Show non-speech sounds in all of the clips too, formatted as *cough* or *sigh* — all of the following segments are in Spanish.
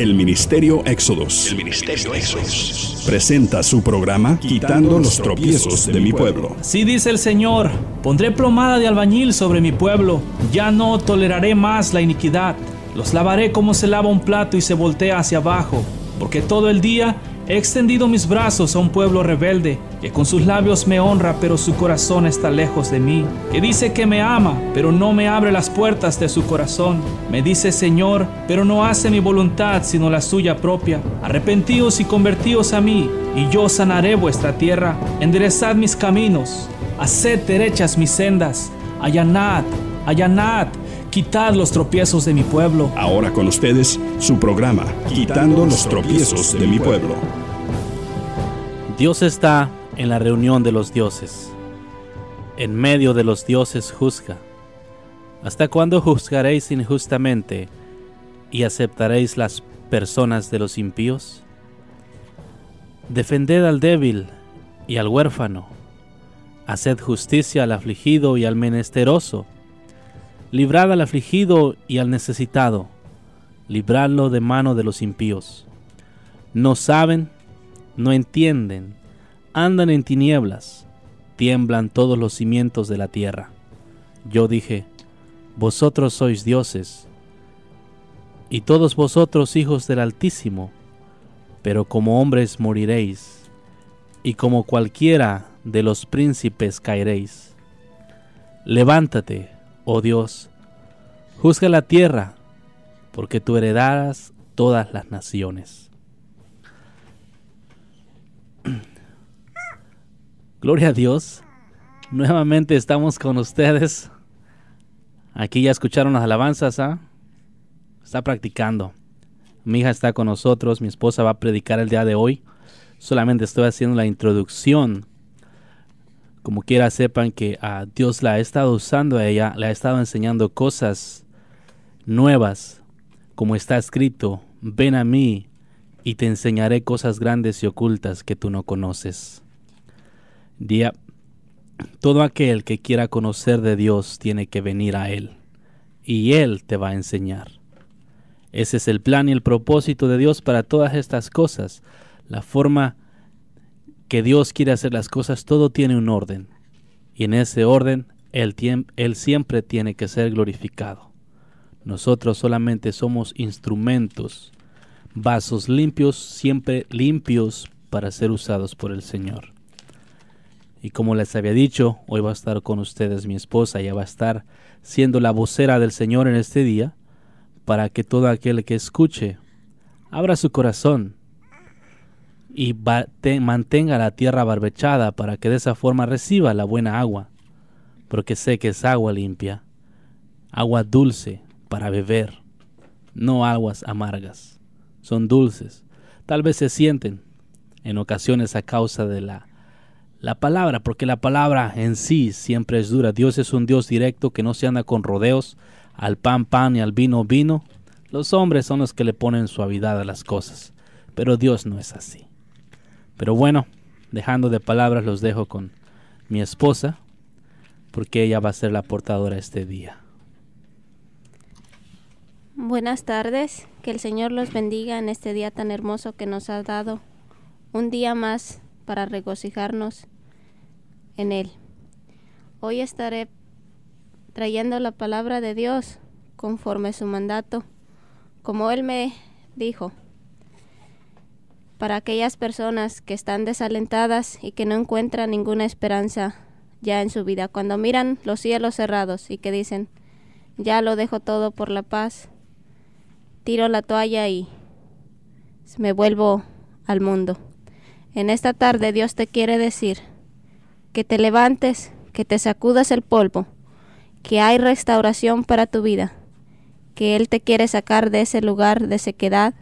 El Ministerio Éxodos. Presenta su programa Quitando los tropiezos de mi pueblo. Si dice el Señor, pondré plomada de albañil sobre mi pueblo. Ya no toleraré más la iniquidad. Los lavaré como se lava un plato y se voltea hacia abajo, porque todo el día he extendido mis brazos a un pueblo rebelde que con sus labios me honra, pero su corazón está lejos de mí, que dice que me ama, pero no me abre las puertas de su corazón. Me dice Señor, pero no hace mi voluntad sino la suya propia. Arrepentíos y convertíos a mí, y yo sanaré vuestra tierra. Enderezad mis caminos, haced derechas mis sendas, allanad, allanad. Quitad los tropiezos de mi pueblo. Ahora con ustedes su programa, Quitando, Quitando los tropiezos de mi pueblo. Dios está en la reunión de los dioses. En medio de los dioses juzga. ¿Hasta cuándo juzgaréis injustamente y aceptaréis las personas de los impíos? Defended al débil y al huérfano. Haced justicia al afligido y al menesteroso. Librad al afligido y al necesitado. Libradlo de mano de los impíos. No saben, no entienden, andan en tinieblas, tiemblan todos los cimientos de la tierra. Yo dije, vosotros sois dioses, y todos vosotros hijos del Altísimo, pero como hombres moriréis, y como cualquiera de los príncipes caeréis. Levántate, oh Dios, juzga la tierra, porque tú heredarás todas las naciones. Gloria a Dios. Nuevamente estamos con ustedes. Aquí ya escucharon las alabanzas, ¿ah? Está practicando. Mi hija está con nosotros, mi esposa va a predicar el día de hoy. Solamente estoy haciendo la introducción. Como quiera sepan que a ah, Dios la ha estado usando a ella, le ha estado enseñando cosas nuevas, como está escrito, ven a mí y te enseñaré cosas grandes y ocultas que tú no conoces día. Todo aquel que quiera conocer de Dios tiene que venir a Él, y Él te va a enseñar. Ese es el plan y el propósito de Dios para todas estas cosas. La forma que Dios quiere hacer las cosas, todo tiene un orden. Y en ese orden, Él, siempre tiene que ser glorificado. Nosotros solamente somos instrumentos, vasos limpios, siempre limpios para ser usados por el Señor. Y como les había dicho, hoy va a estar con ustedes mi esposa, ella va a estar siendo la vocera del Señor en este día, para que todo aquel que escuche abra su corazón y mantenga la tierra barbechada para que de esa forma reciba la buena agua, porque sé que es agua limpia, agua dulce para beber, no aguas amargas, son dulces. Tal vez se sienten en ocasiones a causa de la la palabra, porque la palabra en sí siempre es dura. Dios es un Dios directo que no se anda con rodeos, al pan pan y al vino vino. Los hombres son los que le ponen suavidad a las cosas, pero Dios no es así. Pero bueno, dejando de palabras, los dejo con mi esposa, porque ella va a ser la portadora este día. Buenas tardes, que el Señor los bendiga en este día tan hermoso que nos ha dado. Un día más para regocijarnos en Él. Hoy estaré trayendo la palabra de Dios conforme su mandato, como Él me dijo, para aquellas personas que están desalentadas y que no encuentran ninguna esperanza ya en su vida, cuando miran los cielos cerrados y que dicen, ya lo dejo todo por la paz, tiro la toalla y me vuelvo al mundo. En esta tarde Dios te quiere decir que te levantes, que te sacudas el polvo, que hay restauración para tu vida, que Él te quiere sacar de ese lugar de sequedad,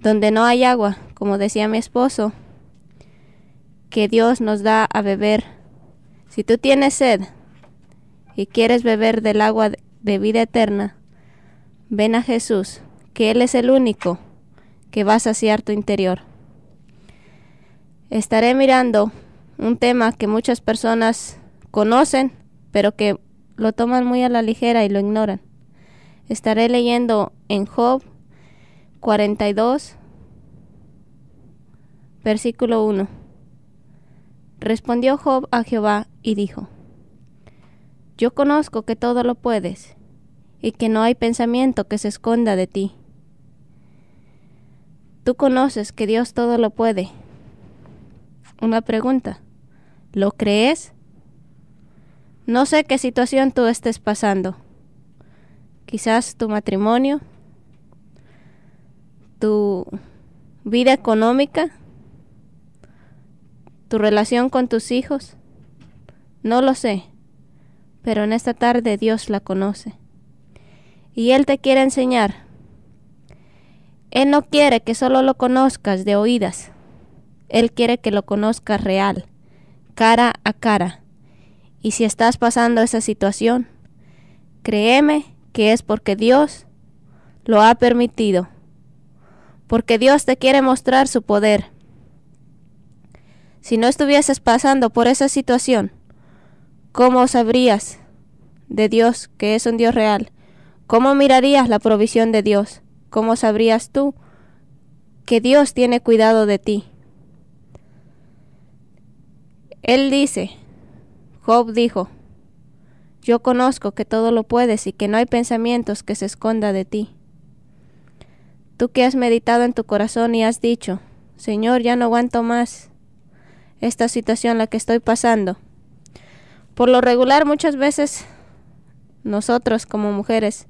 donde no hay agua, como decía mi esposo, que Dios nos da a beber. Si tú tienes sed y quieres beber del agua de vida eterna, ven a Jesús, que Él es el único que va a saciar tu interior estaré mirando un tema que muchas personas conocen, pero que lo toman muy a la ligera y lo ignoran. Estaré leyendo en Job 42, versículo 1. Respondió Job a Jehová y dijo, Yo conozco que todo lo puedes, y que no hay pensamiento que se esconda de ti. Tú conoces que Dios todo lo puede, una pregunta. ¿Lo crees? No sé qué situación tú estés pasando. Quizás tu matrimonio, tu vida económica, tu relación con tus hijos. No lo sé, pero en esta tarde Dios la conoce. Y Él te quiere enseñar. Él no quiere que solo lo conozcas de oídas. Él quiere que lo conozcas real, cara a cara. Y si estás pasando esa situación, créeme que es porque Dios lo ha permitido, porque Dios te quiere mostrar su poder. Si no estuvieses pasando por esa situación, ¿cómo sabrías de Dios que es un Dios real? ¿Cómo mirarías la provisión de Dios? ¿Cómo sabrías tú que Dios tiene cuidado de ti? Él dice, Job dijo, yo conozco que todo lo puedes y que no hay pensamientos que se esconda de ti. Tú que has meditado en tu corazón y has dicho, Señor, ya no aguanto más esta situación la que estoy pasando. Por lo regular muchas veces nosotros como mujeres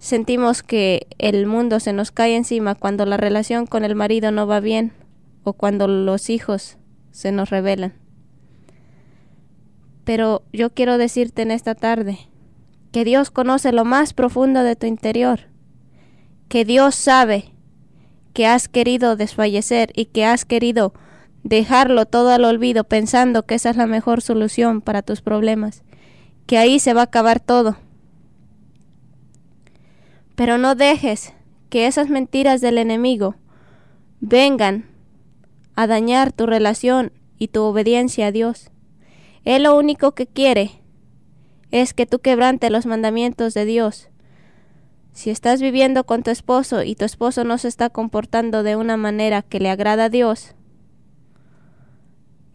sentimos que el mundo se nos cae encima cuando la relación con el marido no va bien o cuando los hijos se nos rebelan. Pero yo quiero decirte en esta tarde que Dios conoce lo más profundo de tu interior, que Dios sabe que has querido desfallecer y que has querido dejarlo todo al olvido pensando que esa es la mejor solución para tus problemas, que ahí se va a acabar todo. Pero no dejes que esas mentiras del enemigo vengan a dañar tu relación y tu obediencia a Dios. Él lo único que quiere es que tú quebrantes los mandamientos de Dios. Si estás viviendo con tu esposo y tu esposo no se está comportando de una manera que le agrada a Dios,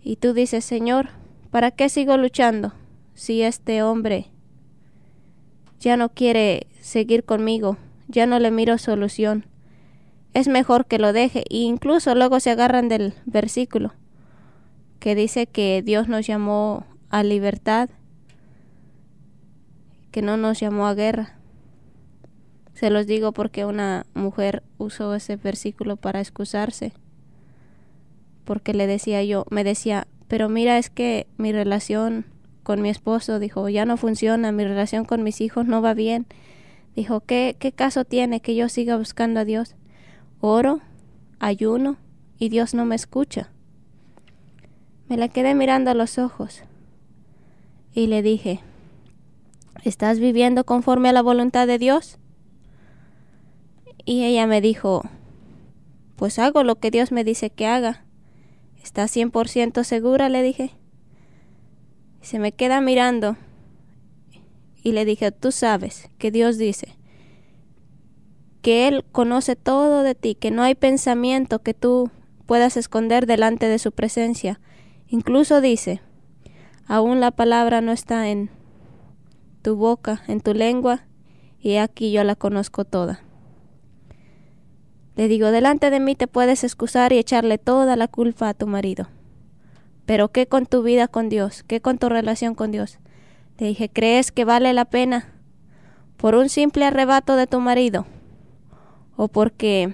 y tú dices, Señor, ¿para qué sigo luchando si este hombre ya no quiere seguir conmigo? Ya no le miro solución. Es mejor que lo deje, e incluso luego se agarran del versículo que dice que Dios nos llamó a libertad, que no nos llamó a guerra. Se los digo porque una mujer usó ese versículo para excusarse, porque le decía yo, me decía, pero mira, es que mi relación con mi esposo, dijo, ya no funciona, mi relación con mis hijos no va bien. Dijo, ¿qué, qué caso tiene que yo siga buscando a Dios? Oro, ayuno, y Dios no me escucha. Me la quedé mirando a los ojos y le dije, ¿estás viviendo conforme a la voluntad de Dios? Y ella me dijo, pues hago lo que Dios me dice que haga. ¿Estás 100% segura? le dije. se me queda mirando y le dije, tú sabes que Dios dice que Él conoce todo de ti, que no hay pensamiento que tú puedas esconder delante de su presencia, Incluso dice, aún la palabra no está en tu boca, en tu lengua, y aquí yo la conozco toda. Le digo, delante de mí te puedes excusar y echarle toda la culpa a tu marido. Pero ¿qué con tu vida con Dios? ¿Qué con tu relación con Dios? Le dije, ¿crees que vale la pena por un simple arrebato de tu marido? ¿O porque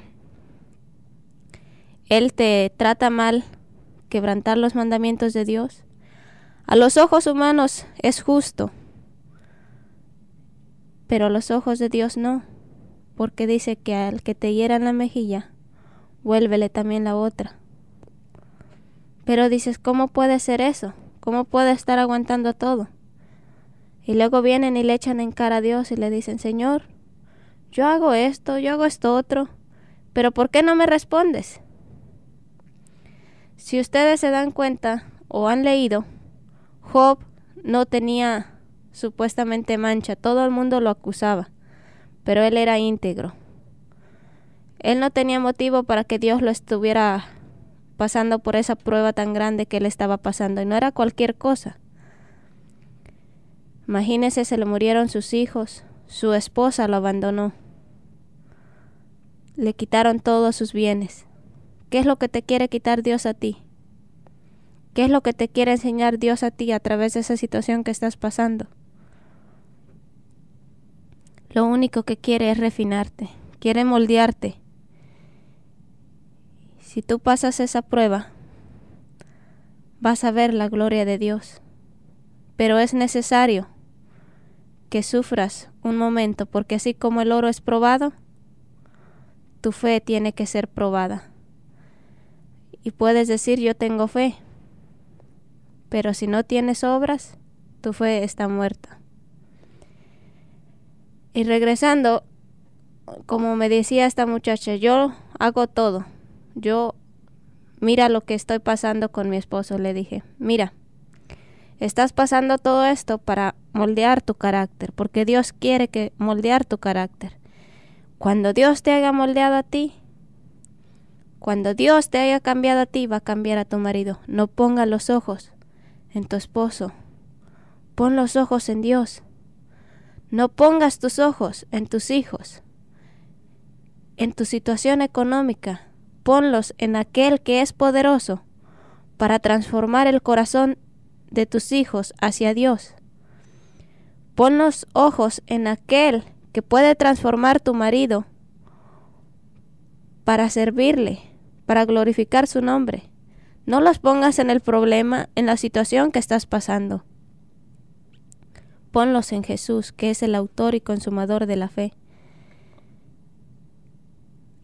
él te trata mal quebrantar los mandamientos de Dios? A los ojos humanos es justo, pero a los ojos de Dios no, porque dice que al que te hieran en la mejilla, vuélvele también la otra. Pero dices, ¿cómo puede ser eso? ¿Cómo puede estar aguantando todo? Y luego vienen y le echan en cara a Dios y le dicen, Señor, yo hago esto, yo hago esto otro, pero ¿por qué no me respondes? Si ustedes se dan cuenta o han leído, Job no tenía supuestamente mancha, todo el mundo lo acusaba, pero él era íntegro. Él no tenía motivo para que Dios lo estuviera pasando por esa prueba tan grande que él estaba pasando, y no era cualquier cosa. Imagínense, se le murieron sus hijos, su esposa lo abandonó, le quitaron todos sus bienes. ¿Qué es lo que te quiere quitar Dios a ti? ¿Qué es lo que te quiere enseñar Dios a ti a través de esa situación que estás pasando? Lo único que quiere es refinarte, quiere moldearte. Si tú pasas esa prueba, vas a ver la gloria de Dios. Pero es necesario que sufras un momento, porque así como el oro es probado, tu fe tiene que ser probada y puedes decir yo tengo fe. Pero si no tienes obras, tu fe está muerta. Y regresando, como me decía esta muchacha, yo hago todo. Yo, mira lo que estoy pasando con mi esposo, le dije, mira, estás pasando todo esto para moldear tu carácter, porque Dios quiere que moldear tu carácter. Cuando Dios te haya moldeado a ti, cuando Dios te haya cambiado a ti, va a cambiar a tu marido. No ponga los ojos en tu esposo. Pon los ojos en Dios. No pongas tus ojos en tus hijos, en tu situación económica. Ponlos en aquel que es poderoso para transformar el corazón de tus hijos hacia Dios. Pon los ojos en aquel que puede transformar tu marido para servirle para glorificar su nombre. No los pongas en el problema, en la situación que estás pasando. Ponlos en Jesús, que es el autor y consumador de la fe.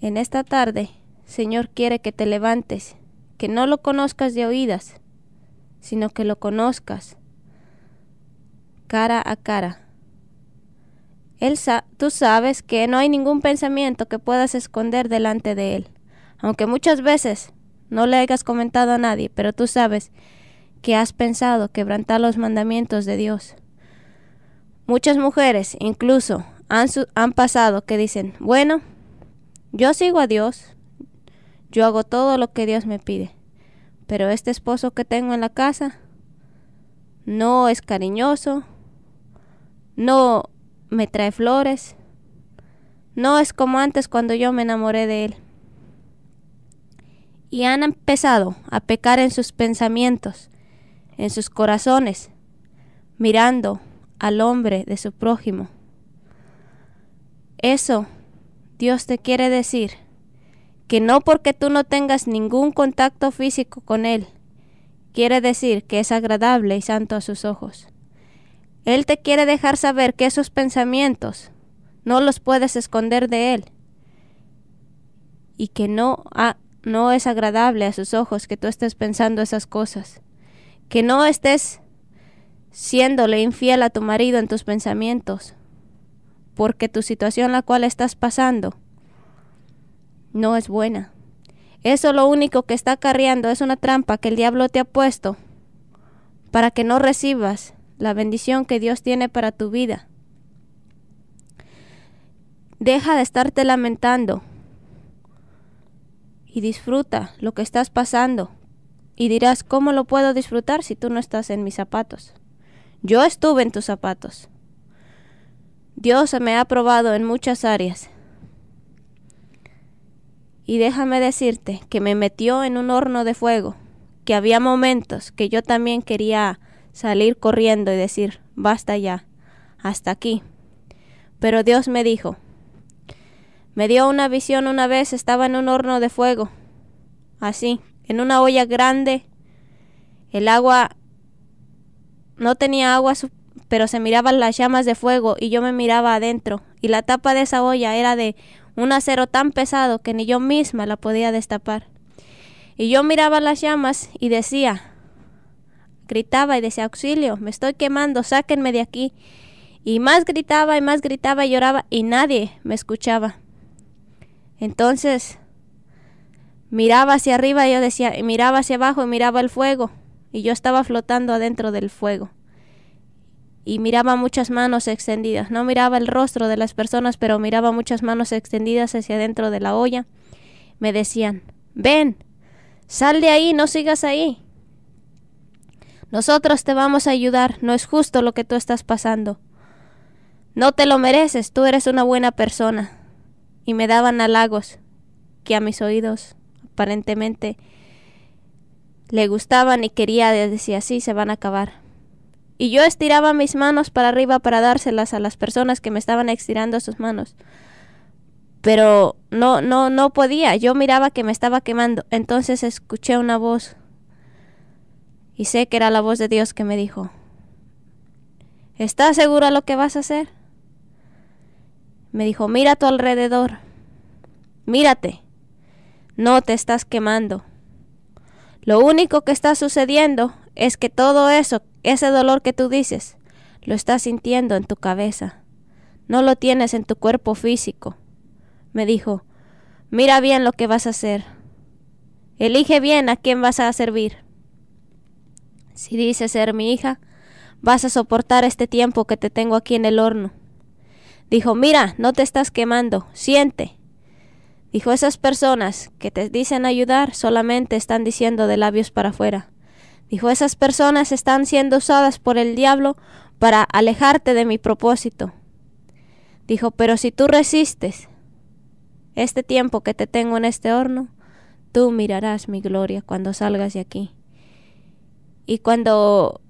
En esta tarde, Señor quiere que te levantes, que no lo conozcas de oídas, sino que lo conozcas cara a cara. Él tú sabes que no hay ningún pensamiento que puedas esconder delante de Él aunque muchas veces no le hayas comentado a nadie, pero tú sabes que has pensado quebrantar los mandamientos de Dios. Muchas mujeres incluso han, han pasado que dicen, bueno, yo sigo a Dios, yo hago todo lo que Dios me pide, pero este esposo que tengo en la casa no es cariñoso, no me trae flores, no es como antes cuando yo me enamoré de él y han empezado a pecar en sus pensamientos, en sus corazones, mirando al hombre de su prójimo. Eso Dios te quiere decir, que no porque tú no tengas ningún contacto físico con Él, quiere decir que es agradable y santo a sus ojos. Él te quiere dejar saber que esos pensamientos no los puedes esconder de Él y que no, ha, no es agradable a sus ojos que tú estés pensando esas cosas, que no estés siéndole infiel a tu marido en tus pensamientos, porque tu situación la cual estás pasando no es buena. Eso lo único que está acarreando es una trampa que el diablo te ha puesto para que no recibas la bendición que Dios tiene para tu vida. Deja de estarte lamentando y disfruta lo que estás pasando. Y dirás, ¿cómo lo puedo disfrutar si tú no estás en mis zapatos? Yo estuve en tus zapatos. Dios me ha probado en muchas áreas. Y déjame decirte que me metió en un horno de fuego, que había momentos que yo también quería salir corriendo y decir, basta ya, hasta aquí. Pero Dios me dijo, me dio una visión una vez, estaba en un horno de fuego, así, en una olla grande. El agua no tenía agua, pero se miraban las llamas de fuego y yo me miraba adentro. Y la tapa de esa olla era de un acero tan pesado que ni yo misma la podía destapar. Y yo miraba las llamas y decía, gritaba y decía, auxilio, me estoy quemando, sáquenme de aquí. Y más gritaba y más gritaba y lloraba y nadie me escuchaba. Entonces, miraba hacia arriba y yo decía, miraba hacia abajo y miraba el fuego. Y yo estaba flotando adentro del fuego. Y miraba muchas manos extendidas. No miraba el rostro de las personas, pero miraba muchas manos extendidas hacia adentro de la olla. Me decían, ven, sal de ahí, no sigas ahí. Nosotros te vamos a ayudar, no es justo lo que tú estás pasando. No te lo mereces, tú eres una buena persona y me daban halagos que a mis oídos aparentemente le gustaban y quería decir así se van a acabar. Y yo estiraba mis manos para arriba para dárselas a las personas que me estaban estirando sus manos. Pero no, no, no podía. Yo miraba que me estaba quemando. Entonces escuché una voz. Y sé que era la voz de Dios que me dijo, ¿estás segura lo que vas a hacer? Me dijo, mira a tu alrededor, mírate, no te estás quemando. Lo único que está sucediendo es que todo eso, ese dolor que tú dices, lo estás sintiendo en tu cabeza. No lo tienes en tu cuerpo físico. Me dijo, mira bien lo que vas a hacer. Elige bien a quién vas a servir. Si dices ser mi hija, vas a soportar este tiempo que te tengo aquí en el horno. Dijo, mira, no te estás quemando, siente. Dijo, esas personas que te dicen ayudar solamente están diciendo de labios para afuera. Dijo, esas personas están siendo usadas por el diablo para alejarte de mi propósito. Dijo, pero si tú resistes este tiempo que te tengo en este horno, tú mirarás mi gloria cuando salgas de aquí. Y cuando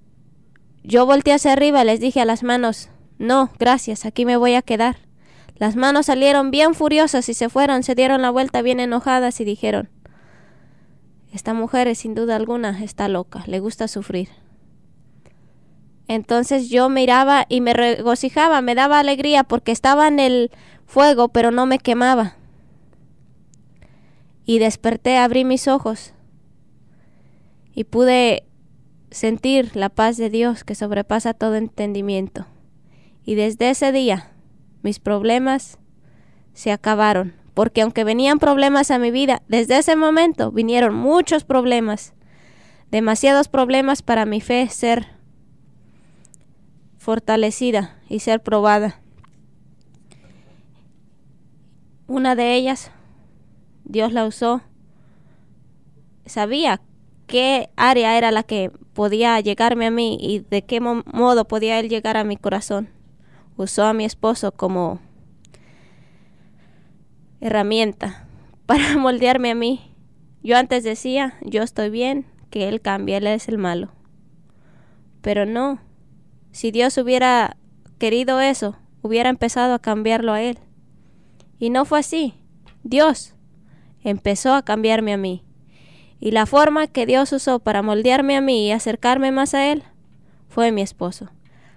yo volteé hacia arriba, les dije a las manos, no, gracias, aquí me voy a quedar. Las manos salieron bien furiosas y se fueron, se dieron la vuelta bien enojadas y dijeron Esta mujer es sin duda alguna está loca, le gusta sufrir. Entonces yo miraba y me regocijaba, me daba alegría porque estaba en el fuego, pero no me quemaba. Y desperté, abrí mis ojos y pude sentir la paz de Dios que sobrepasa todo entendimiento. Y desde ese día mis problemas se acabaron, porque aunque venían problemas a mi vida, desde ese momento vinieron muchos problemas, demasiados problemas para mi fe ser fortalecida y ser probada. Una de ellas, Dios la usó. Sabía qué área era la que podía llegarme a mí y de qué modo podía Él llegar a mi corazón usó a mi esposo como herramienta *laughs* para moldearme a mí. Yo antes decía, yo estoy bien, que él cambie, él es el malo. Pero no, si Dios hubiera querido eso, hubiera empezado a cambiarlo a él. Y no fue así. Dios empezó a cambiarme a mí. Y la forma que Dios usó para moldearme a mí y acercarme más a Él fue mi esposo.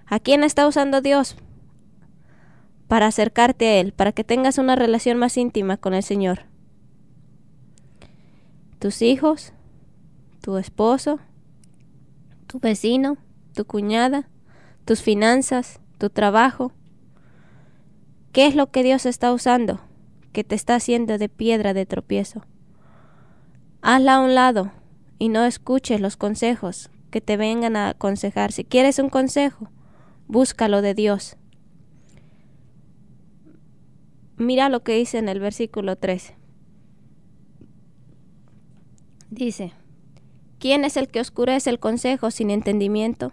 ¿A quién está usando Dios para acercarte a Él, para que tengas una relación más íntima con el Señor. Tus hijos, tu esposo, tu vecino, tu cuñada, tus finanzas, tu trabajo. ¿Qué es lo que Dios está usando que te está haciendo de piedra de tropiezo? Hazla a un lado y no escuches los consejos que te vengan a aconsejar. Si quieres un consejo, búscalo de Dios Mira lo que dice en el versículo 13. Dice, ¿quién es el que oscurece el consejo sin entendimiento?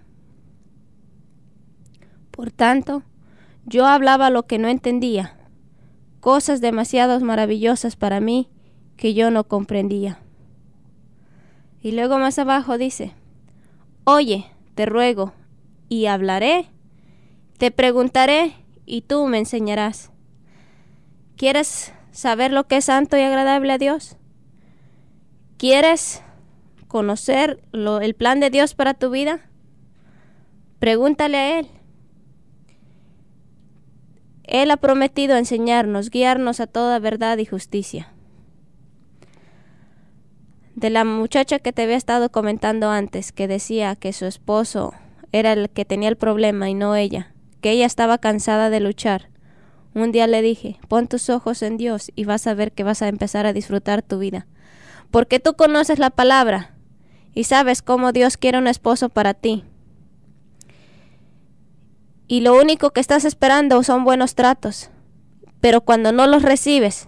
Por tanto, yo hablaba lo que no entendía, cosas demasiado maravillosas para mí que yo no comprendía. Y luego más abajo dice, Oye, te ruego, y hablaré, te preguntaré, y tú me enseñarás. ¿Quieres saber lo que es santo y agradable a Dios? ¿Quieres conocer el plan de Dios para tu vida? Pregúntale a Él. Él ha prometido enseñarnos, guiarnos a toda verdad y justicia. De la muchacha que te había estado comentando antes, que decía que su esposo era el que tenía el problema y no ella, que ella estaba cansada de luchar un día le dije, pon tus ojos en Dios y vas a ver que vas a empezar a disfrutar tu vida. Porque tú conoces la palabra y sabes cómo Dios quiere un esposo para ti. Y lo único que estás esperando son buenos tratos. Pero cuando no los recibes,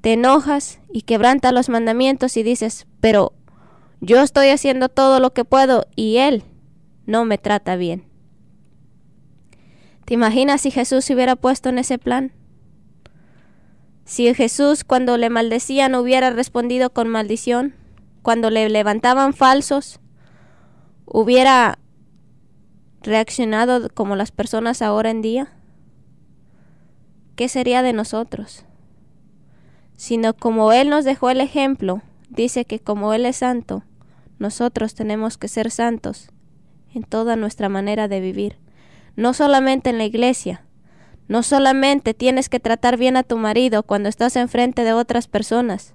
te enojas y quebranta los mandamientos y dices, pero yo estoy haciendo todo lo que puedo y Él no me trata bien. ¿Te imaginas si Jesús se hubiera puesto en ese plan? Si Jesús cuando le maldecían hubiera respondido con maldición, cuando le levantaban falsos, hubiera reaccionado como las personas ahora en día? ¿Qué sería de nosotros? Sino como Él nos dejó el ejemplo, dice que como Él es santo, nosotros tenemos que ser santos en toda nuestra manera de vivir no solamente en la iglesia. No solamente tienes que tratar bien a tu marido cuando estás enfrente de otras personas.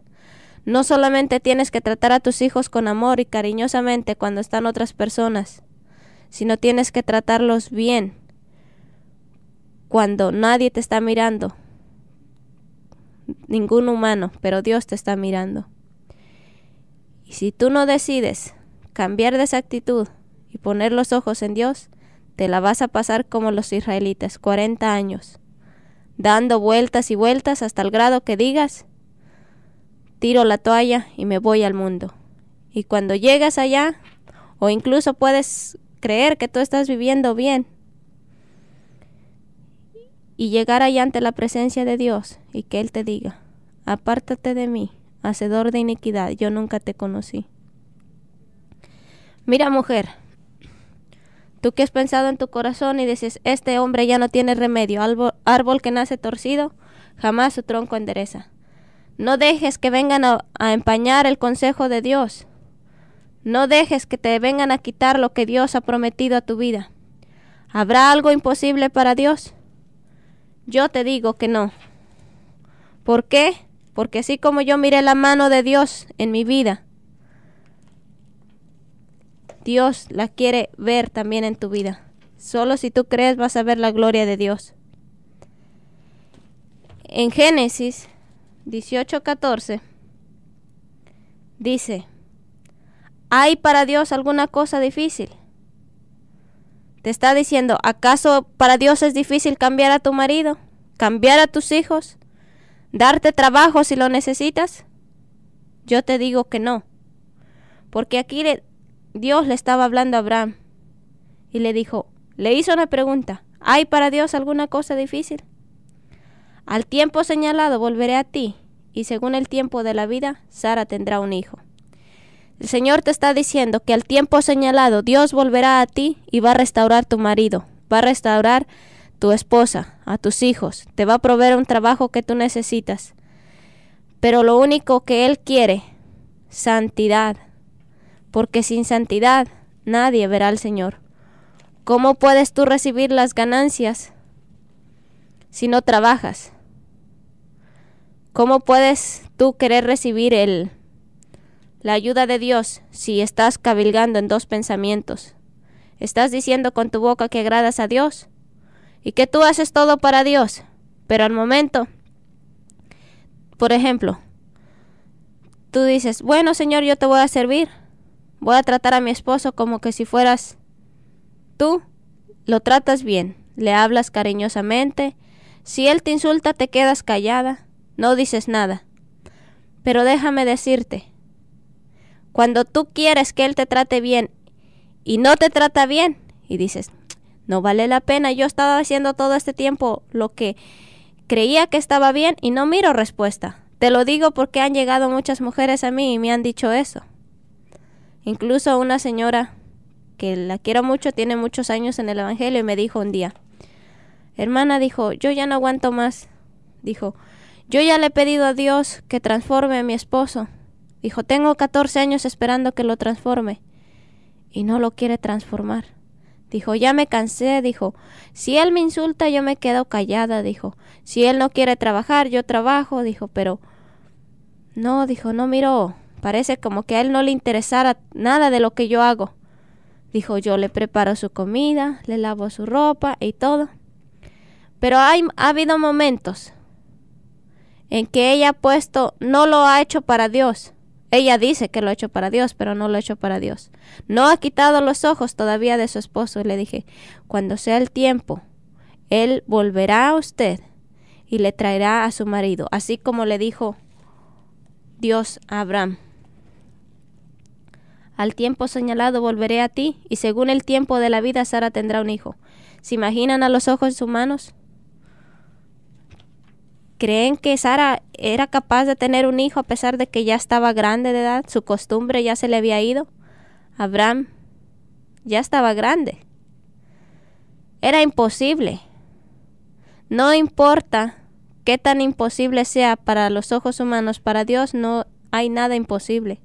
No solamente tienes que tratar a tus hijos con amor y cariñosamente cuando están otras personas, sino tienes que tratarlos bien cuando nadie te está mirando, ningún humano, pero Dios te está mirando. Y si tú no decides cambiar de esa actitud y poner los ojos en Dios, te la vas a pasar como los israelitas, 40 años, dando vueltas y vueltas hasta el grado que digas, tiro la toalla y me voy al mundo. Y cuando llegas allá, o incluso puedes creer que tú estás viviendo bien, y llegar allá ante la presencia de Dios y que Él te diga, apártate de mí, hacedor de iniquidad, yo nunca te conocí. Mira mujer, Tú que has pensado en tu corazón y dices, este hombre ya no tiene remedio, árbol, árbol que nace torcido, jamás su tronco endereza. No dejes que vengan a, a empañar el consejo de Dios. No dejes que te vengan a quitar lo que Dios ha prometido a tu vida. ¿Habrá algo imposible para Dios? Yo te digo que no. ¿Por qué? Porque así como yo miré la mano de Dios en mi vida, Dios la quiere ver también en tu vida. Solo si tú crees vas a ver la gloria de Dios. En Génesis 18:14 dice, ¿hay para Dios alguna cosa difícil? Te está diciendo, ¿acaso para Dios es difícil cambiar a tu marido, cambiar a tus hijos, darte trabajo si lo necesitas? Yo te digo que no. Porque aquí Dios le estaba hablando a Abraham y le dijo, le hizo una pregunta, ¿hay para Dios alguna cosa difícil? Al tiempo señalado volveré a ti, y según el tiempo de la vida, Sara tendrá un hijo. El Señor te está diciendo que al tiempo señalado Dios volverá a ti y va a restaurar tu marido, va a restaurar tu esposa, a tus hijos, te va a proveer un trabajo que tú necesitas. Pero lo único que Él quiere, santidad, porque sin santidad nadie verá al Señor. ¿Cómo puedes tú recibir las ganancias si no trabajas? ¿Cómo puedes tú querer recibir el la ayuda de Dios si estás cabilgando en dos pensamientos? Estás diciendo con tu boca que agradas a Dios y que tú haces todo para Dios, pero al momento, por ejemplo, tú dices, bueno Señor, yo te voy a servir, voy a tratar a mi esposo como que si fueras tú. Lo tratas bien, le hablas cariñosamente. Si él te insulta, te quedas callada, no dices nada. Pero déjame decirte, cuando tú quieres que él te trate bien y no te trata bien, y dices, no vale la pena, yo estaba haciendo todo este tiempo lo que creía que estaba bien y no miro respuesta. Te lo digo porque han llegado muchas mujeres a mí y me han dicho eso. Incluso una señora que la quiero mucho, tiene muchos años en el Evangelio, y me dijo un día, hermana dijo, yo ya no aguanto más. Dijo, yo ya le he pedido a Dios que transforme a mi esposo. Dijo, tengo 14 años esperando que lo transforme. Y no lo quiere transformar. Dijo, ya me cansé, dijo, si él me insulta yo me quedo callada, dijo, si él no quiere trabajar yo trabajo, dijo, pero... No, dijo, no miro Parece como que a él no le interesara nada de lo que yo hago. Dijo yo le preparo su comida, le lavo su ropa y todo. Pero hay, ha habido momentos en que ella ha puesto, no lo ha hecho para Dios. Ella dice que lo ha hecho para Dios, pero no lo ha hecho para Dios. No ha quitado los ojos todavía de su esposo. Y le dije, cuando sea el tiempo, él volverá a usted y le traerá a su marido, así como le dijo Dios a Abraham. Al tiempo señalado volveré a ti, y según el tiempo de la vida Sara tendrá un hijo. ¿Se imaginan a los ojos humanos? ¿Creen que Sara era capaz de tener un hijo a pesar de que ya estaba grande de edad? Su costumbre ya se le había ido. Abraham ya estaba grande. Era imposible. No importa qué tan imposible sea para los ojos humanos, para Dios no hay nada imposible.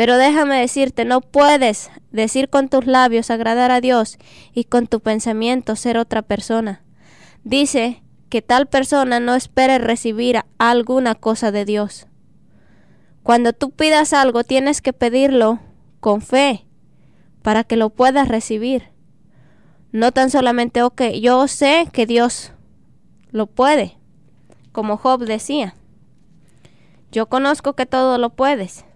Pero déjame decirte, no puedes decir con tus labios agradar a Dios y con tu pensamiento ser otra persona. Dice que tal persona no espere recibir alguna cosa de Dios. Cuando tú pidas algo, tienes que pedirlo con fe para que lo puedas recibir. No tan solamente, ok, yo sé que Dios lo puede, como Job decía. Yo conozco que todo lo puedes.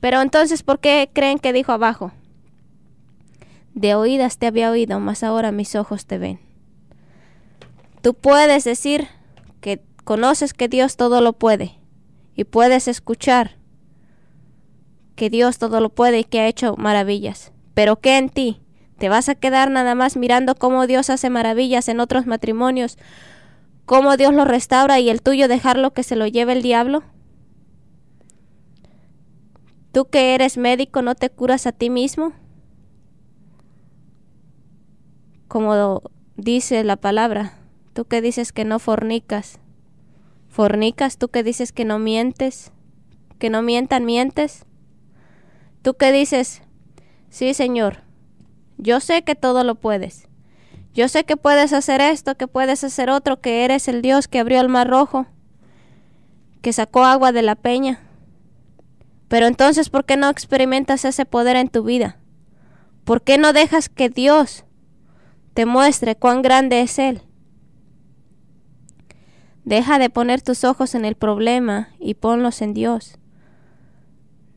Pero entonces, ¿por qué creen que dijo abajo? De oídas te había oído, mas ahora mis ojos te ven. Tú puedes decir que conoces que Dios todo lo puede y puedes escuchar que Dios todo lo puede y que ha hecho maravillas. Pero ¿qué en ti? ¿Te vas a quedar nada más mirando cómo Dios hace maravillas en otros matrimonios, cómo Dios lo restaura y el tuyo dejarlo que se lo lleve el diablo? Tú que eres médico, ¿no te curas a ti mismo? Como dice la palabra, tú que dices que no fornicas, fornicas, tú que dices que no mientes, que no mientan, mientes. Tú que dices, sí Señor, yo sé que todo lo puedes. Yo sé que puedes hacer esto, que puedes hacer otro, que eres el Dios que abrió el mar rojo, que sacó agua de la peña. Pero entonces, ¿por qué no experimentas ese poder en tu vida? ¿Por qué no dejas que Dios te muestre cuán grande es Él? Deja de poner tus ojos en el problema y ponlos en Dios.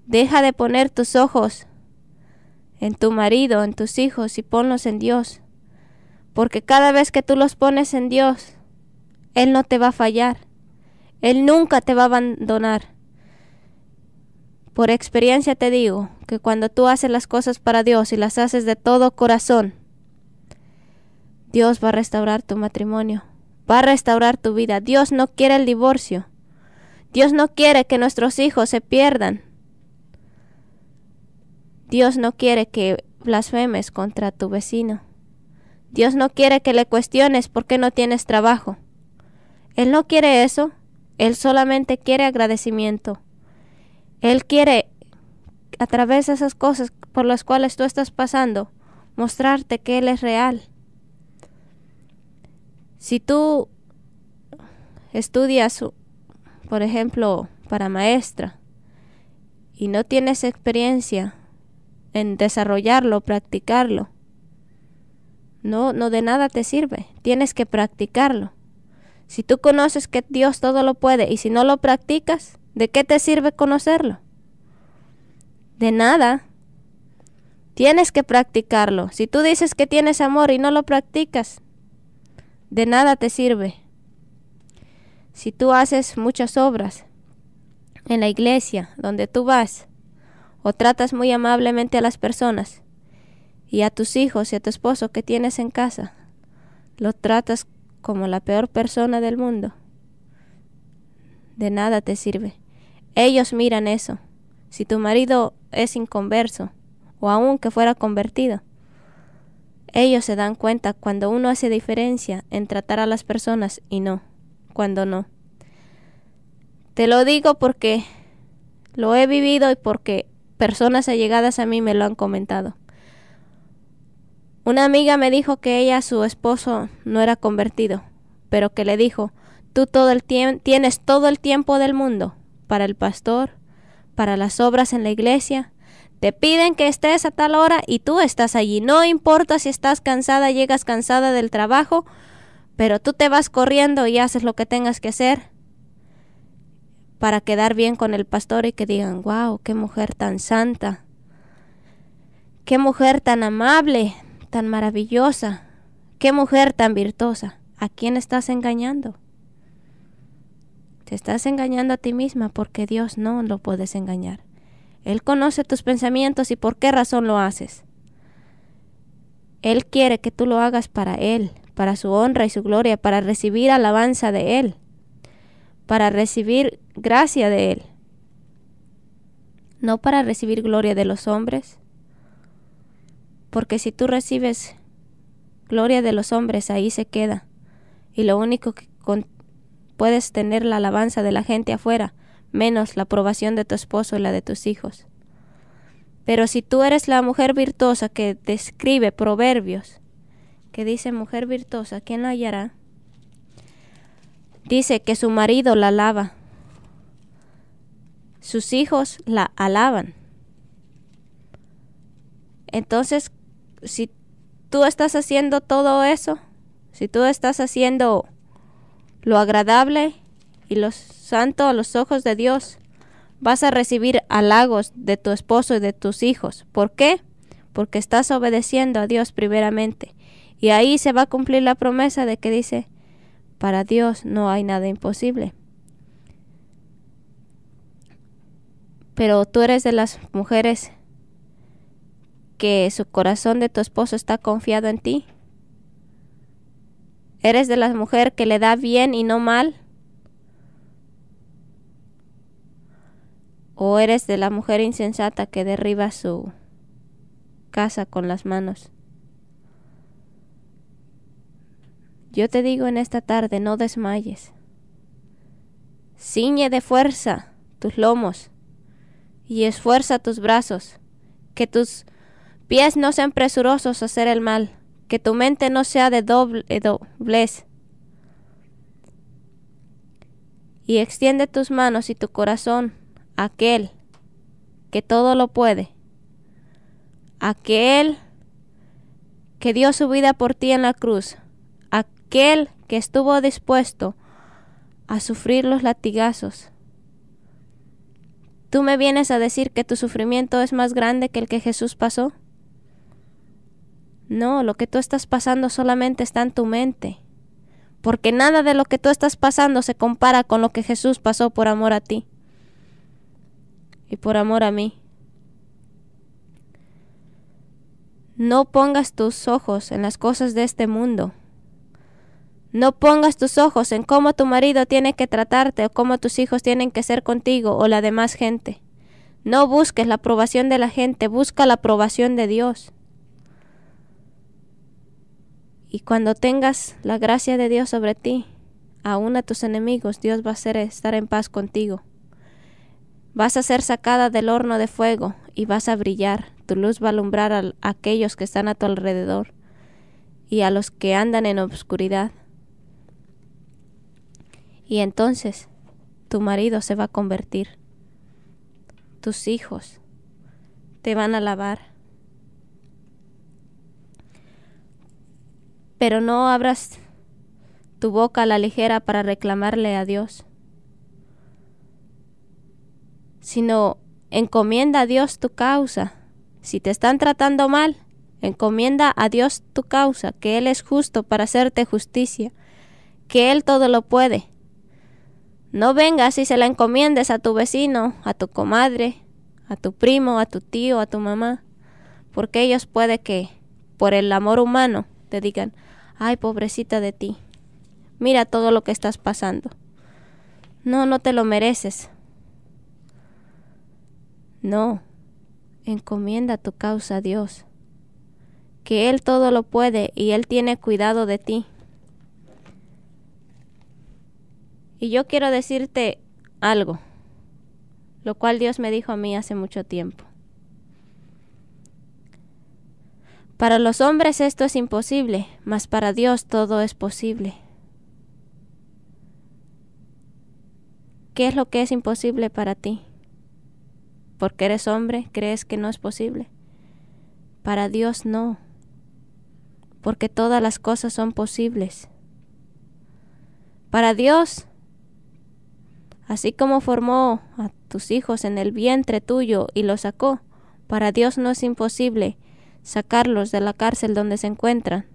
Deja de poner tus ojos en tu marido, en tus hijos y ponlos en Dios. Porque cada vez que tú los pones en Dios, Él no te va a fallar. Él nunca te va a abandonar. Por experiencia te digo que cuando tú haces las cosas para Dios y las haces de todo corazón, Dios va a restaurar tu matrimonio, va a restaurar tu vida. Dios no quiere el divorcio. Dios no quiere que nuestros hijos se pierdan. Dios no quiere que blasfemes contra tu vecino. Dios no quiere que le cuestiones por qué no tienes trabajo. Él no quiere eso. Él solamente quiere agradecimiento. Él quiere, a través de esas cosas por las cuales tú estás pasando, mostrarte que Él es real. Si tú estudias, por ejemplo, para maestra, y no tienes experiencia en desarrollarlo, practicarlo, no, no de nada te sirve. Tienes que practicarlo. Si tú conoces que Dios todo lo puede y si no lo practicas, ¿De qué te sirve conocerlo? De nada. Tienes que practicarlo. Si tú dices que tienes amor y no lo practicas, de nada te sirve. Si tú haces muchas obras en la iglesia donde tú vas, o tratas muy amablemente a las personas, y a tus hijos y a tu esposo que tienes en casa, lo tratas como la peor persona del mundo, de nada te sirve. Ellos miran eso. Si tu marido es inconverso, o aun que fuera convertido, ellos se dan cuenta cuando uno hace diferencia en tratar a las personas y no, cuando no. Te lo digo porque lo he vivido y porque personas allegadas a mí me lo han comentado. Una amiga me dijo que ella, su esposo, no era convertido, pero que le dijo, tú todo el tienes todo el tiempo del mundo para el pastor, para las obras en la iglesia. Te piden que estés a tal hora y tú estás allí. No importa si estás cansada, llegas cansada del trabajo, pero tú te vas corriendo y haces lo que tengas que hacer para quedar bien con el pastor y que digan, wow, qué mujer tan santa, qué mujer tan amable, tan maravillosa, qué mujer tan virtuosa. ¿A quién estás engañando? Te estás engañando a ti misma porque Dios no lo puedes engañar. Él conoce tus pensamientos y por qué razón lo haces. Él quiere que tú lo hagas para Él, para su honra y su gloria, para recibir alabanza de Él, para recibir gracia de Él, no para recibir gloria de los hombres. Porque si tú recibes gloria de los hombres, ahí se queda. Y lo único que, puedes tener la alabanza de la gente afuera, menos la aprobación de tu esposo y la de tus hijos. Pero si tú eres la mujer virtuosa que describe Proverbios, que dice mujer virtuosa, ¿quién la hallará? Dice que su marido la alaba, sus hijos la alaban. Entonces, si tú estás haciendo todo eso, si tú estás haciendo lo agradable y lo santo a los ojos de Dios. Vas a recibir halagos de tu esposo y de tus hijos. ¿Por qué? Porque estás obedeciendo a Dios primeramente. Y ahí se va a cumplir la promesa de que dice, para Dios no hay nada imposible. Pero tú eres de las mujeres que su corazón de tu esposo está confiado en ti. ¿Eres de la mujer que le da bien y no mal? ¿O eres de la mujer insensata que derriba su casa con las manos? Yo te digo en esta tarde, no desmayes. Ciñe de fuerza tus lomos y esfuerza tus brazos, que tus pies no sean presurosos a hacer el mal que tu mente no sea de doble, eh, doblez. Y extiende tus manos y tu corazón a aquel que todo lo puede, aquel que dio su vida por ti en la cruz, aquel que estuvo dispuesto a sufrir los latigazos. ¿Tú me vienes a decir que tu sufrimiento es más grande que el que Jesús pasó? No, lo que tú estás pasando solamente está en tu mente. Porque nada de lo que tú estás pasando se compara con lo que Jesús pasó por amor a ti. Y por amor a mí. No pongas tus ojos en las cosas de este mundo. No pongas tus ojos en cómo tu marido tiene que tratarte o cómo tus hijos tienen que ser contigo o la demás gente. No busques la aprobación de la gente, busca la aprobación de Dios. Y cuando tengas la gracia de Dios sobre ti, aun a tus enemigos, Dios va a hacer estar en paz contigo. Vas a ser sacada del horno de fuego y vas a brillar. Tu luz va a alumbrar a aquellos que están a tu alrededor y a los que andan en obscuridad. Y entonces tu marido se va a convertir. Tus hijos te van a alabar. pero no abras tu boca a la ligera para reclamarle a Dios, sino encomienda a Dios tu causa. Si te están tratando mal, encomienda a Dios tu causa, que Él es justo para hacerte justicia, que Él todo lo puede. No vengas y se la encomiendes a tu vecino, a tu comadre, a tu primo, a tu tío, a tu mamá, porque ellos puede que, por el amor humano, te digan, ay, pobrecita de ti, mira todo lo que estás pasando. No, no te lo mereces. No, encomienda tu causa a Dios, que Él todo lo puede y Él tiene cuidado de ti. Y yo quiero decirte algo, lo cual Dios me dijo a mí hace mucho tiempo. Para los hombres esto es imposible, mas para Dios todo es posible. ¿Qué es lo que es imposible para ti? Porque eres hombre, crees que no es posible. Para Dios no, porque todas las cosas son posibles. Para Dios Así como formó a tus hijos en el vientre tuyo y los sacó, para Dios no es imposible sacarlos de la cárcel donde se encuentran,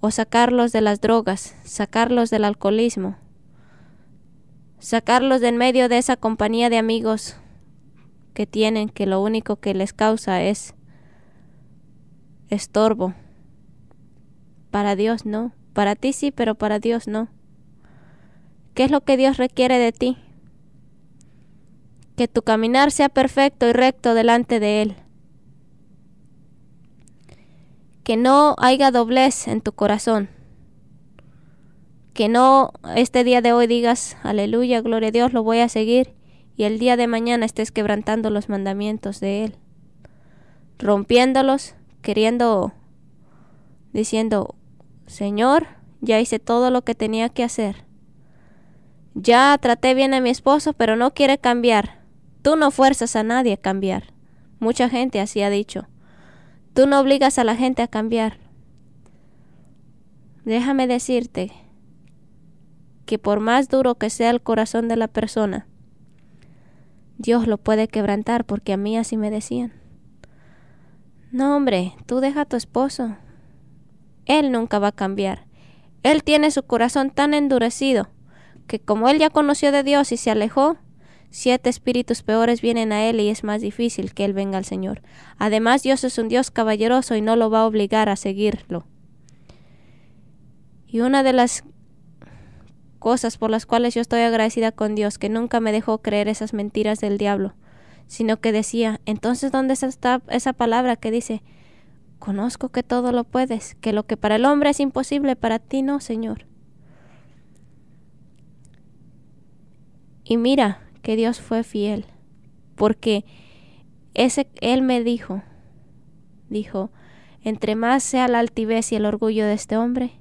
o sacarlos de las drogas, sacarlos del alcoholismo, sacarlos de en medio de esa compañía de amigos que tienen que lo único que les causa es estorbo. Para Dios no, para ti sí, pero para Dios no. ¿Qué es lo que Dios requiere de ti? Que tu caminar sea perfecto y recto delante de Él que no haya doblez en tu corazón. Que no este día de hoy digas, aleluya, gloria a Dios, lo voy a seguir, y el día de mañana estés quebrantando los mandamientos de Él, rompiéndolos, queriendo, diciendo, Señor, ya hice todo lo que tenía que hacer. Ya traté bien a mi esposo, pero no quiere cambiar. Tú no fuerzas a nadie a cambiar. Mucha gente así ha dicho. Tú no obligas a la gente a cambiar. Déjame decirte que por más duro que sea el corazón de la persona, Dios lo puede quebrantar porque a mí así me decían. No, hombre, tú deja a tu esposo. Él nunca va a cambiar. Él tiene su corazón tan endurecido que como él ya conoció de Dios y se alejó, Siete espíritus peores vienen a él y es más difícil que él venga al Señor. Además, Dios es un Dios caballeroso y no lo va a obligar a seguirlo. Y una de las cosas por las cuales yo estoy agradecida con Dios, que nunca me dejó creer esas mentiras del diablo, sino que decía, entonces ¿dónde está esa palabra que dice, conozco que todo lo puedes, que lo que para el hombre es imposible, para ti no, Señor? Y mira, que Dios fue fiel, porque ese él me dijo, dijo, entre más sea la altivez y el orgullo de este hombre,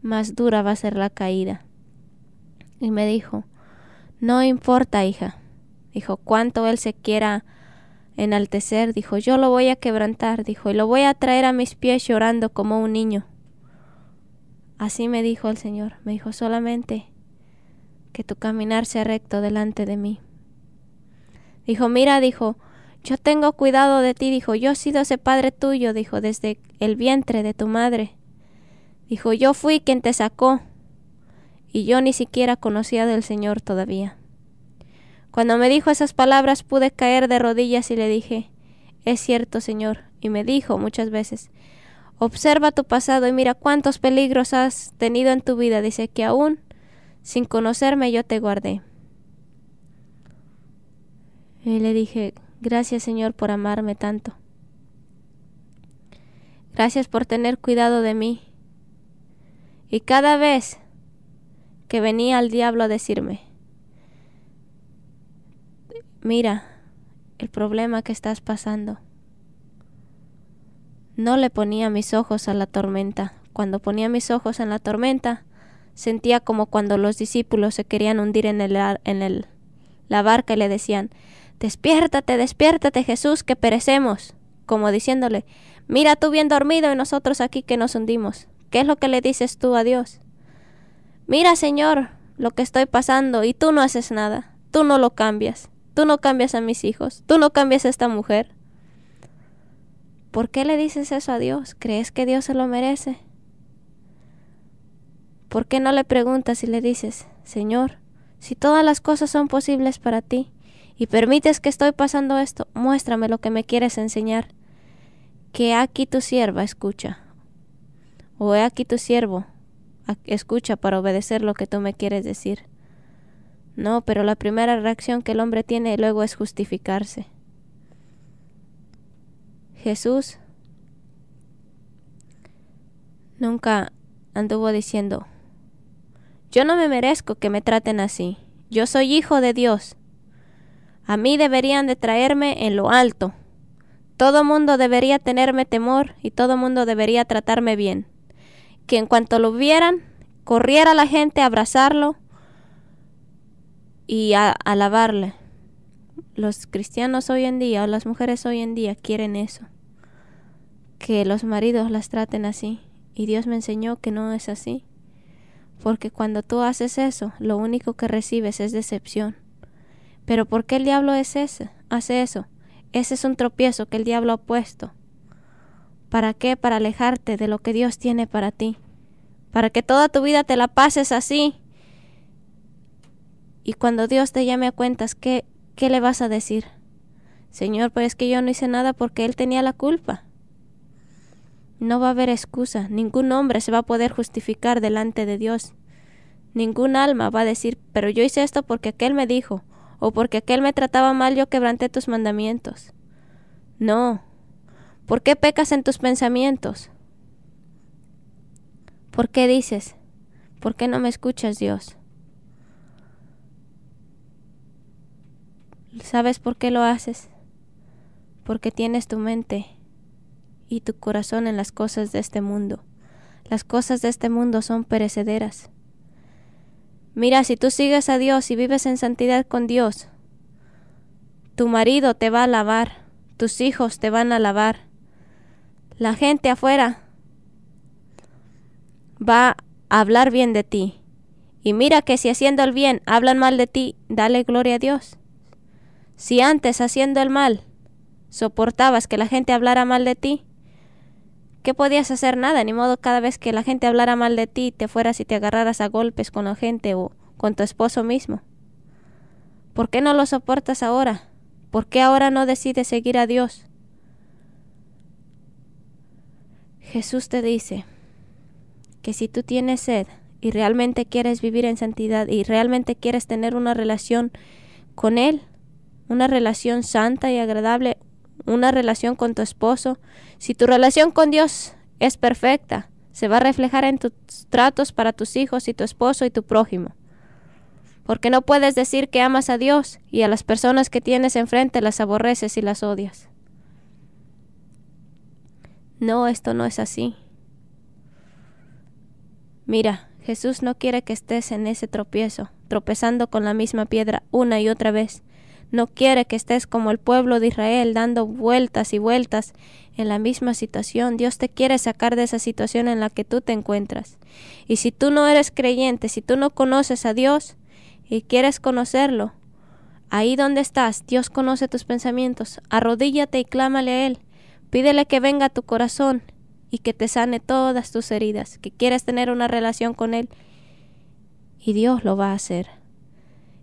más dura va a ser la caída. Y me dijo, no importa, hija. Dijo, cuánto él se quiera enaltecer, dijo, yo lo voy a quebrantar, dijo, y lo voy a traer a mis pies llorando como un niño. Así me dijo el Señor, me dijo solamente que tu caminar sea recto delante de mí. Dijo, mira, dijo, yo tengo cuidado de ti, dijo, yo he sido ese padre tuyo, dijo, desde el vientre de tu madre. Dijo, yo fui quien te sacó, y yo ni siquiera conocía del Señor todavía. Cuando me dijo esas palabras pude caer de rodillas y le dije, es cierto, Señor, y me dijo muchas veces, observa tu pasado y mira cuántos peligros has tenido en tu vida, dice que aún sin conocerme yo te guardé. Y le dije, gracias Señor por amarme tanto. Gracias por tener cuidado de mí. Y cada vez que venía el diablo a decirme, mira el problema que estás pasando. No le ponía mis ojos a la tormenta. Cuando ponía mis ojos en la tormenta, sentía como cuando los discípulos se querían hundir en, el, en el, la barca y le decían, Despiértate, despiértate Jesús, que perecemos, como diciéndole, mira tú bien dormido y nosotros aquí que nos hundimos. ¿Qué es lo que le dices tú a Dios? Mira Señor lo que estoy pasando y tú no haces nada, tú no lo cambias, tú no cambias a mis hijos, tú no cambias a esta mujer. ¿Por qué le dices eso a Dios? ¿Crees que Dios se lo merece? ¿Por qué no le preguntas y le dices, Señor, si todas las cosas son posibles para ti, y permites que estoy pasando esto, muéstrame lo que me quieres enseñar. Que aquí tu sierva escucha. O he aquí tu siervo escucha para obedecer lo que tú me quieres decir. No, pero la primera reacción que el hombre tiene luego es justificarse. Jesús nunca anduvo diciendo, yo no me merezco que me traten así, yo soy hijo de Dios, a mí deberían de traerme en lo alto. Todo mundo debería tenerme temor y todo mundo debería tratarme bien. Que en cuanto lo vieran, corriera la gente a abrazarlo y a alabarle. Los cristianos hoy en día o las mujeres hoy en día quieren eso. Que los maridos las traten así. Y Dios me enseñó que no es así. Porque cuando tú haces eso, lo único que recibes es decepción. Pero ¿por qué el diablo es ese? hace eso? Ese es un tropiezo que el diablo ha puesto. ¿Para qué? Para alejarte de lo que Dios tiene para ti. Para que toda tu vida te la pases así. Y cuando Dios te llame a cuentas, ¿qué, qué le vas a decir? Señor, pues es que yo no hice nada porque Él tenía la culpa. No va a haber excusa. Ningún hombre se va a poder justificar delante de Dios. Ningún alma va a decir, pero yo hice esto porque aquel me dijo o porque aquel me trataba mal yo quebranté tus mandamientos. No. ¿Por qué pecas en tus pensamientos? ¿Por qué dices? ¿Por qué no me escuchas, Dios? ¿Sabes por qué lo haces? Porque tienes tu mente y tu corazón en las cosas de este mundo. Las cosas de este mundo son perecederas. Mira, si tú sigues a Dios y vives en santidad con Dios, tu marido te va a alabar, tus hijos te van a alabar, la gente afuera va a hablar bien de ti. Y mira que si haciendo el bien hablan mal de ti, dale gloria a Dios. Si antes haciendo el mal soportabas que la gente hablara mal de ti, ¿qué podías hacer? Nada, ni modo cada vez que la gente hablara mal de ti, te fueras y te agarraras a golpes con la gente o con tu esposo mismo. ¿Por qué no lo soportas ahora? ¿Por qué ahora no decides seguir a Dios? Jesús te dice que si tú tienes sed y realmente quieres vivir en santidad y realmente quieres tener una relación con Él, una relación santa y agradable, una relación con tu esposo, si tu relación con Dios es perfecta, se va a reflejar en tus tratos para tus hijos y tu esposo y tu prójimo. Porque no puedes decir que amas a Dios y a las personas que tienes enfrente las aborreces y las odias. No, esto no es así. Mira, Jesús no quiere que estés en ese tropiezo, tropezando con la misma piedra una y otra vez, no quiere que estés como el pueblo de Israel dando vueltas y vueltas en la misma situación. Dios te quiere sacar de esa situación en la que tú te encuentras. Y si tú no eres creyente, si tú no conoces a Dios y quieres conocerlo, ahí donde estás, Dios conoce tus pensamientos. Arrodíllate y clámale a Él. Pídele que venga a tu corazón y que te sane todas tus heridas, que quieres tener una relación con Él. Y Dios lo va a hacer.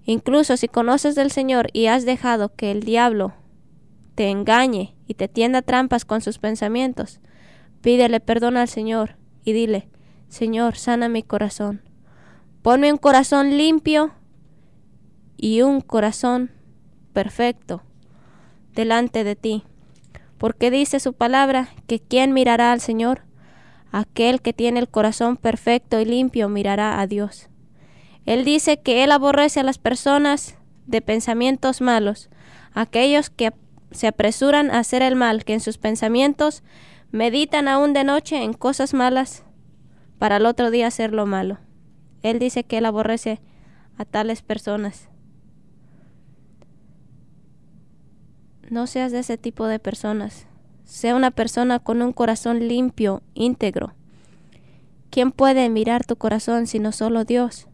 Incluso si conoces del Señor y has dejado que el diablo te engañe y te tienda trampas con sus pensamientos, pídele perdón al Señor y dile, Señor, sana mi corazón. Ponme un corazón limpio y un corazón perfecto delante de ti. Porque dice su palabra que quien mirará al Señor, aquel que tiene el corazón perfecto y limpio mirará a Dios. Él dice que Él aborrece a las personas de pensamientos malos, aquellos que se apresuran a hacer el mal, que en sus pensamientos meditan aún de noche en cosas malas para el otro día hacer lo malo. Él dice que Él aborrece a tales personas. No seas de ese tipo de personas. Sea una persona con un corazón limpio, íntegro. ¿Quién puede mirar tu corazón sino solo Dios?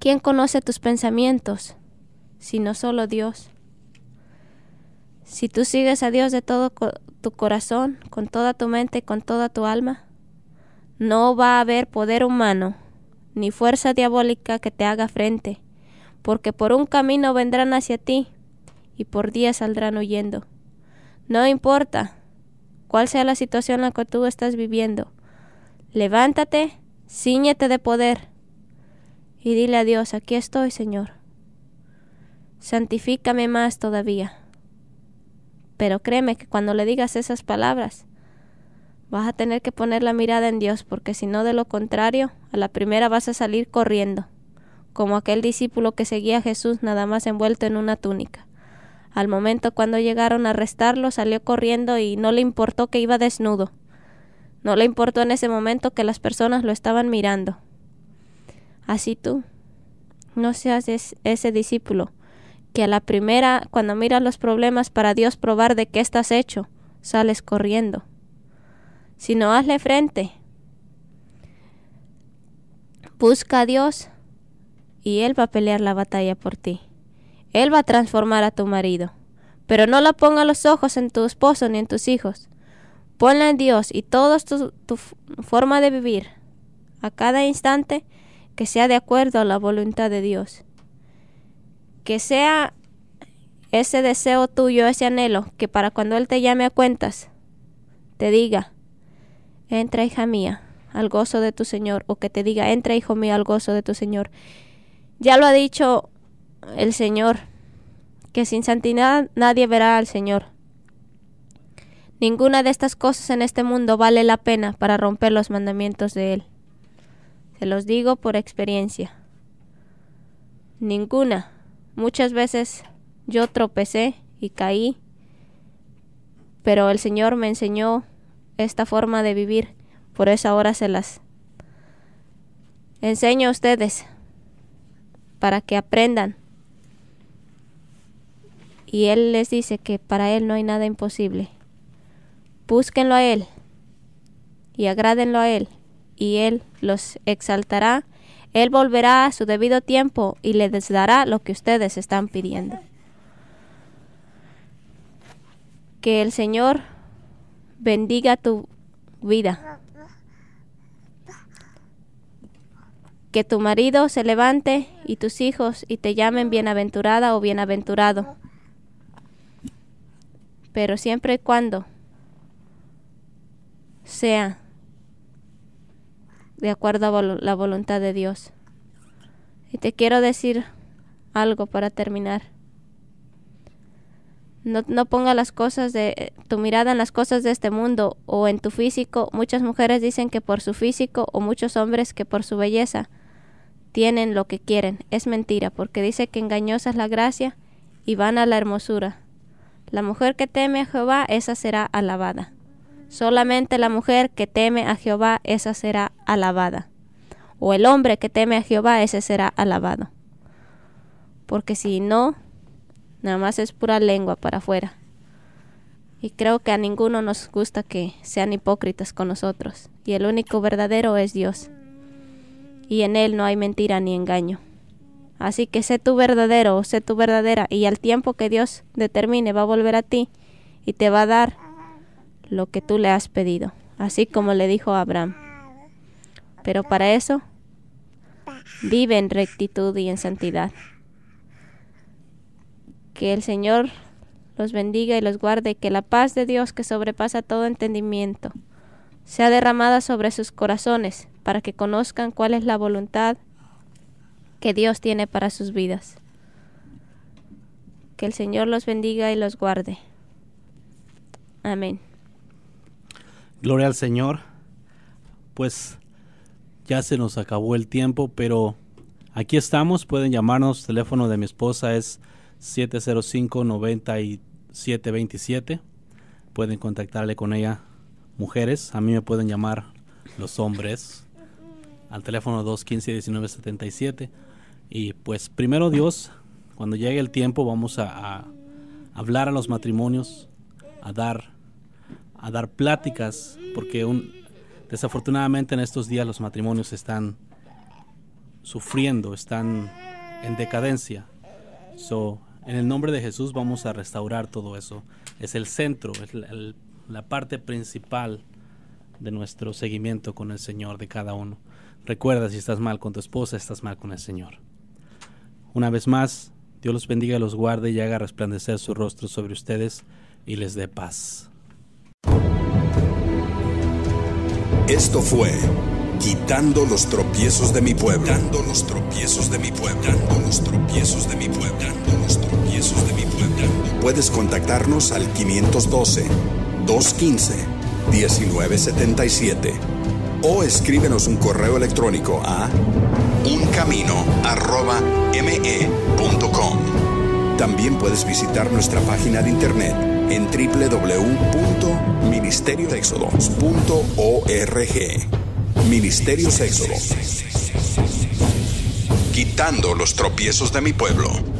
¿Quién conoce tus pensamientos? Sino solo Dios. Si tú sigues a Dios de todo tu corazón, con toda tu mente y con toda tu alma, no va a haber poder humano ni fuerza diabólica que te haga frente, porque por un camino vendrán hacia ti y por día saldrán huyendo. No importa cuál sea la situación en la que tú estás viviendo, levántate, ciñete de poder, y dile a Dios, aquí estoy, Señor. Santifícame más todavía. Pero créeme que cuando le digas esas palabras, vas a tener que poner la mirada en Dios, porque si no, de lo contrario, a la primera vas a salir corriendo, como aquel discípulo que seguía a Jesús nada más envuelto en una túnica. Al momento cuando llegaron a arrestarlo, salió corriendo y no le importó que iba desnudo. No le importó en ese momento que las personas lo estaban mirando. Así tú, no seas ese discípulo que a la primera, cuando mira los problemas para Dios probar de qué estás hecho, sales corriendo. Sino hazle frente. Busca a Dios y Él va a pelear la batalla por ti. Él va a transformar a tu marido. Pero no la ponga los ojos en tu esposo ni en tus hijos. Ponla en Dios y toda tu forma de vivir. A cada instante que sea de acuerdo a la voluntad de Dios. Que sea ese deseo tuyo, ese anhelo, que para cuando Él te llame a cuentas, te diga, entra hija mía al gozo de tu Señor, o que te diga, entra hijo mío al gozo de tu Señor. Ya lo ha dicho el Señor, que sin santidad nadie verá al Señor. Ninguna de estas cosas en este mundo vale la pena para romper los mandamientos de Él. Se los digo por experiencia. Ninguna. Muchas veces yo tropecé y caí, pero el Señor me enseñó esta forma de vivir, por eso ahora se las enseño a ustedes para que aprendan. Y Él les dice que para Él no hay nada imposible. Búsquenlo a Él y agrádenlo a Él y Él los exaltará, Él volverá a su debido tiempo y les dará lo que ustedes están pidiendo. Que el Señor bendiga tu vida. Que tu marido se levante y tus hijos y te llamen bienaventurada o bienaventurado. Pero siempre y cuando sea de acuerdo a la voluntad de Dios. Y te quiero decir algo para terminar. No, no ponga las cosas de tu mirada en las cosas de este mundo o en tu físico. Muchas mujeres dicen que por su físico o muchos hombres que por su belleza tienen lo que quieren. Es mentira, porque dice que engañosa es la gracia y van a la hermosura. La mujer que teme a Jehová, esa será alabada. Solamente la mujer que teme a Jehová, esa será alabada. O el hombre que teme a Jehová, ese será alabado. Porque si no, nada más es pura lengua para afuera. Y creo que a ninguno nos gusta que sean hipócritas con nosotros. Y el único verdadero es Dios. Y en Él no hay mentira ni engaño. Así que sé tu verdadero, o sé tu verdadera, y al tiempo que Dios determine va a volver a ti y te va a dar lo que tú le has pedido, así como le dijo Abraham. Pero para eso, vive en rectitud y en santidad. Que el Señor los bendiga y los guarde, que la paz de Dios que sobrepasa todo entendimiento sea derramada sobre sus corazones, para que conozcan cuál es la voluntad que Dios tiene para sus vidas. Que el Señor los bendiga y los guarde. Amén. Gloria al Señor. Pues ya se nos acabó el tiempo, pero aquí estamos. Pueden llamarnos. El teléfono de mi esposa es 705-9727. Pueden contactarle con ella. Mujeres, a mí me pueden llamar los hombres al teléfono 215-1977. Y pues primero Dios, cuando llegue el tiempo vamos a, a hablar a los matrimonios, a dar a dar pláticas, porque un, desafortunadamente en estos días los matrimonios están sufriendo, están en decadencia. So, en el nombre de Jesús vamos a restaurar todo eso. Es el centro, es la, la parte principal de nuestro seguimiento con el Señor de cada uno. Recuerda, si estás mal con tu esposa, estás mal con el Señor. Una vez más, Dios los bendiga, los guarde y haga resplandecer su rostro sobre ustedes y les dé paz. Esto fue Quitando los tropiezos de mi pueblo. Quitando los tropiezos de mi pueblo. Quitando los tropiezos de mi pueblo. los tropiezos de mi pueblo. Puedes contactarnos al 512 215 1977 o escríbenos un correo electrónico a uncamino.me.com. También puedes visitar nuestra página de internet en www.ministeriodexodos.org. Ministerios Éxodo. Quitando los tropiezos de mi pueblo.